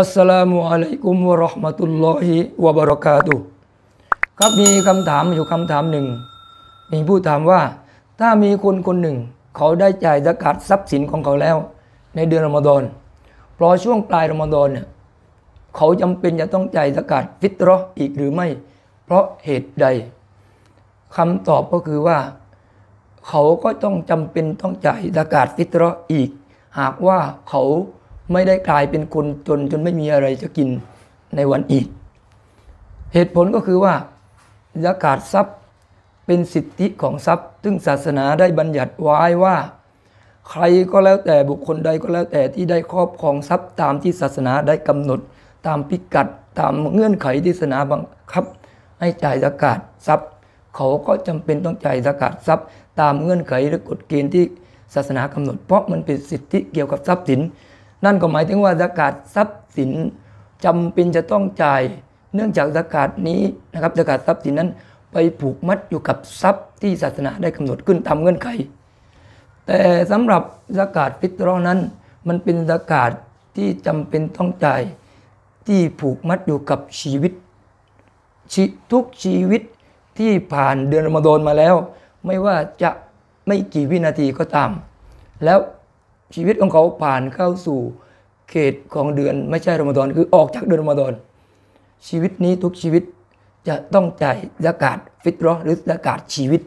อัสสลามุอะลัยกุมวะราะห์มะตุลลอฮิวะบะเราะกาตุครับมีคำถามอยู่คำถามหนึ่งมีผู้ถามว่า ถ้ามีคนคนหนึ่ง เขาได้จ่ายสกัดทรัพย์สินของเขาแล้ว ในเดือนรอมฎอนพอช่วงปลายรอมฎอนเนี่ยเขาจำเป็นจะต้องจ่ายสกัดฟิตรออีกหรือไม่ เพราะเหตุใดคำตอบก็คือว่า เขาก็ต้องจำเป็นต้องจ่ายสกัดฟิตรออีก หากว่าเขาไม่ได้กลายเป็นคนจนจนไม่มีอะไรจะกินในวันอีดเหตุผลก็คือว่ายากาศทรัพย์เป็นสิทธิของทรัพย์ ซึ่งศาสนาได้บัญญัติไว้ว่า ใครก็แล้วแต่บุคคลใดก็แล้วแต่ที่ได้ครอบครองทรัพย์ตามที่ศาสนาได้กำหนดตามพิกัดตามเงื่อนไขที่ศาสนาบังคับ ให้จ่ายอากาศทรัพย์ เขาก็จำเป็นต้องจ่ายอากาศทรัพย์ ตามเงื่อนไขหรือกฎเกณฑ์ที่ศาสนากำหนด เพราะมันเป็นสิทธิเกี่ยวกับทรัพย์สินนั่นก็หมายถึงว่าสกาดทรัพย์สินจำเป็นจะต้องจ่ายเนื่องจากสกาดนี้นะครับสกาดทรัพย์สินนั้นไปผูกมัดอยู่กับทรัพย์ที่ศาสนาได้กำหนดขึ้นตามเงื่อนไข แต่สำหรับสกาดฟิตรอนั้น มันเป็นสกาดที่จำเป็นต้องจ่าย ที่ผูกมัดอยู่กับชีวิตชทุกชีวิตที่ผ่านเดือนอมฎอนมาแล้ว ไม่ว่าจะไม่กี่วินาทีก็ตาม แล้วชีวิตของเขาผ่านเข้าสู่เขตของเดือนไม่ใช่รอมฎอนคือออกจากเดือนรอมฎอนชีวิตนี้ทุกชีวิตจะต้องจ่ายากาศฟิตรอหรือากาศชีวิต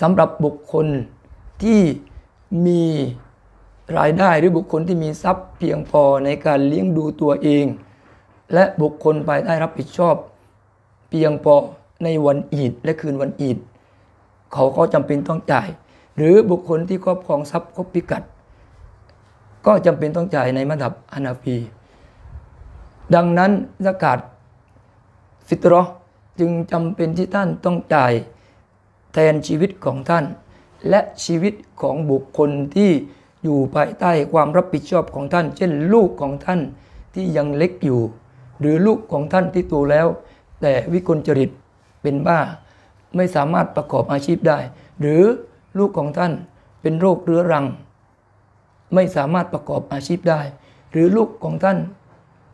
สำหรับบุคคลที่มีรายได้หรือบุคคลที่มีทรัพย์เพียงพอในการเลี้ยงดูตัวเอง และบุคคลภายใต้รับผิดชอบ เพียงพอในวันอีด และคืนวันอีด เขาก็จำเป็นต้องจ่าย หรือบุคคลที่ครอบครองทรัพย์ครบพิกัดก็จำเป็นต้องจ่ายในมัธับอนาฟีดังนั้นสกาดฟิตรอจึงจำเป็นที่ท่านต้องจ่าย แทนชีวิตของท่าน และชีวิตของบุคคลที่อยู่ภายใต้ความรับผิดชอบของท่าน เช่น ลูกของท่านที่ยังเล็กอยู่ หรือลูกของท่านที่โตแล้ว แต่วิกลจริตเป็นบ้า ไม่สามารถประกอบอาชีพได้ หรือลูกของท่านเป็นโรคเรื้อรังไม่สามารถประกอบอาชีพได้ หรือลูกของท่าน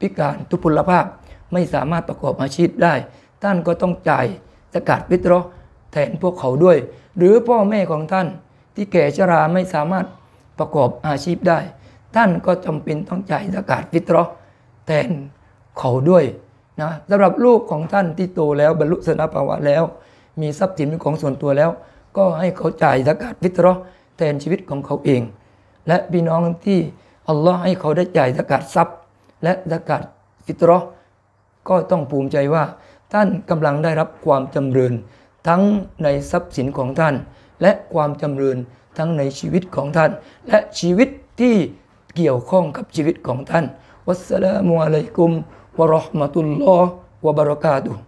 พิการทุพพลภาพ ไม่สามารถประกอบอาชีพได้ ท่านก็ต้องจ่ายสกัดวิตรอแทนพวกเขาด้วย หรือพ่อแม่ของท่านที่แก่ชราไม่สามารถประกอบอาชีพได้ ท่านก็จำเป็นต้องจ่ายสกัดวิตรอแทนเขาด้วยนะสำหรับลูกของท่านที่โตแล้วบรรลุสนภาวะแล้ว มีทรัพย์สินเป็นของส่วนตัวแล้ว ก็ให้เขาจ่ายสกัดวิตรอแทนชีวิตของเขาเองและพี่น้องที่อัลลอฮ์ให้เขาได้จ่ายสกัดทรัพย์ และสกัดฟิตรอก็ต้องภูมิใจว่า ท่านกำลังได้รับความจำเริญ ทั้งในทรัพย์สินของท่าน และความจำเริญทั้งในชีวิตของท่าน และชีวิตที่เกี่ยวข้องกับชีวิตของท่าน วัสสลามุอะลัยกุม วะราะห์มะตุลลอฮ์วะบะเราะกาตุฮ์